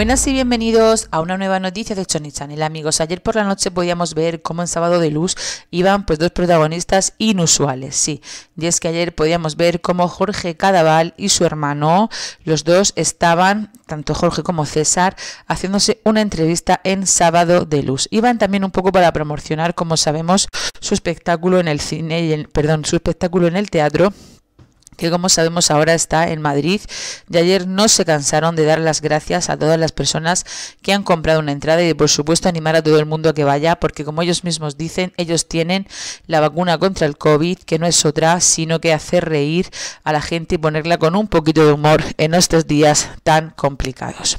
Buenas y bienvenidos a una nueva noticia de Chonichanel, Channel, amigos. Ayer por la noche podíamos ver cómo en Sábado de Luz iban pues dos protagonistas inusuales, sí. Y es que ayer podíamos ver cómo Jorge Cadaval y su hermano, los dos estaban, tanto Jorge como César, haciéndose una entrevista en Sábado de Luz. Iban también un poco para promocionar, como sabemos, su espectáculo en el cine y en, perdón, su espectáculo en el teatro que como sabemos ahora está en Madrid, de ayer no se cansaron de dar las gracias a todas las personas que han comprado una entrada y por supuesto animar a todo el mundo a que vaya, porque como ellos mismos dicen, ellos tienen la vacuna contra el COVID, que no es otra, sino que hacer reír a la gente y ponerla con un poquito de humor en estos días tan complicados.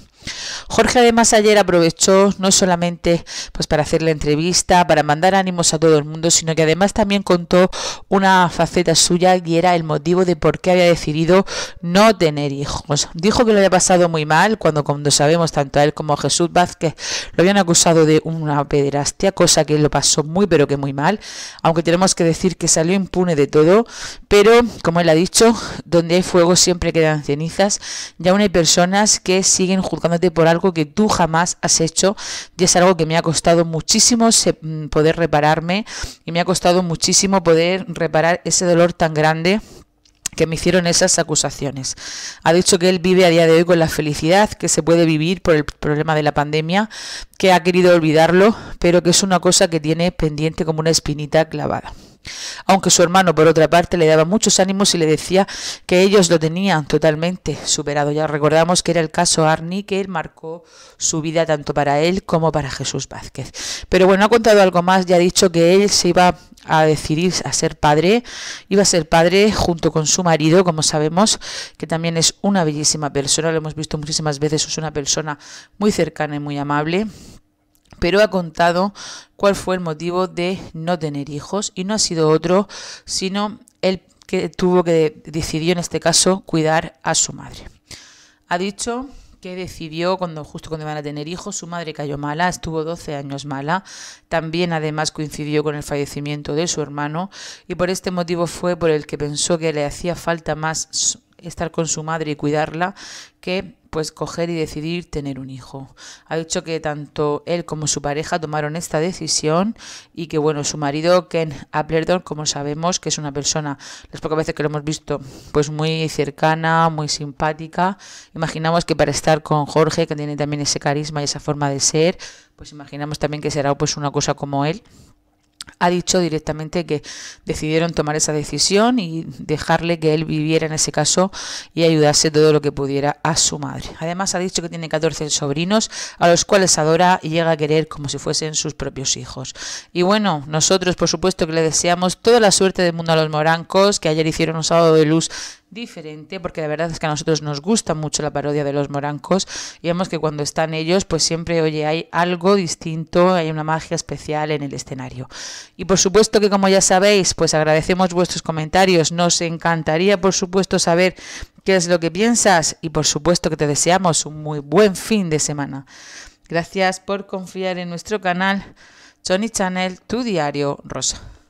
Jorge además ayer aprovechó no solamente pues para hacer la entrevista, para mandar ánimos a todo el mundo, sino que además también contó una faceta suya y era el motivo de por qué había decidido no tener hijos. Dijo que lo había pasado muy mal cuando, cuando sabemos tanto a él como a Jesús Vázquez lo habían acusado de una pederastia, cosa que lo pasó muy pero que muy mal, aunque tenemos que decir que salió impune de todo, pero como él ha dicho, donde hay fuego siempre quedan cenizas Ya aún hay personas que siguen juzgando por algo que tú jamás has hecho y es algo que me ha costado muchísimo mm, poder repararme y me ha costado muchísimo poder reparar ese dolor tan grande que me hicieron esas acusaciones. Ha dicho que él vive a día de hoy con la felicidad que se puede vivir por el problema de la pandemia, que ha querido olvidarlo, pero que es una cosa que tiene pendiente como una espinita clavada aunque su hermano por otra parte le daba muchos ánimos y le decía que ellos lo tenían totalmente superado. Ya recordamos que era el caso Arni que él marcó su vida tanto para él como para Jesús Vázquez. Pero bueno, ha contado algo más, ya ha dicho que él se iba a decidir a ser padre, iba a ser padre junto con su marido, como sabemos, que también es una bellísima persona, lo hemos visto muchísimas veces, es una persona muy cercana y muy amable pero ha contado cuál fue el motivo de no tener hijos y no ha sido otro sino el que tuvo que decidió en este caso cuidar a su madre. Ha dicho que decidió cuando justo cuando iban a tener hijos, su madre cayó mala, estuvo 12 años mala, también además coincidió con el fallecimiento de su hermano y por este motivo fue por el que pensó que le hacía falta más estar con su madre y cuidarla que pues coger y decidir tener un hijo. Ha dicho que tanto él como su pareja tomaron esta decisión y que bueno, su marido Ken Applerdon, como sabemos, que es una persona, las pocas veces que lo hemos visto, pues muy cercana, muy simpática. Imaginamos que para estar con Jorge, que tiene también ese carisma y esa forma de ser, pues imaginamos también que será pues una cosa como él ha dicho directamente que decidieron tomar esa decisión y dejarle que él viviera en ese caso y ayudase todo lo que pudiera a su madre. Además ha dicho que tiene 14 sobrinos a los cuales adora y llega a querer como si fuesen sus propios hijos. Y bueno, nosotros por supuesto que le deseamos toda la suerte del mundo a los morancos que ayer hicieron un sábado de luz diferente, porque la verdad es que a nosotros nos gusta mucho la parodia de los morancos y vemos que cuando están ellos, pues siempre, oye, hay algo distinto, hay una magia especial en el escenario. Y por supuesto que como ya sabéis, pues agradecemos vuestros comentarios, nos encantaría por supuesto saber qué es lo que piensas y por supuesto que te deseamos un muy buen fin de semana. Gracias por confiar en nuestro canal, Johnny Channel, tu diario rosa.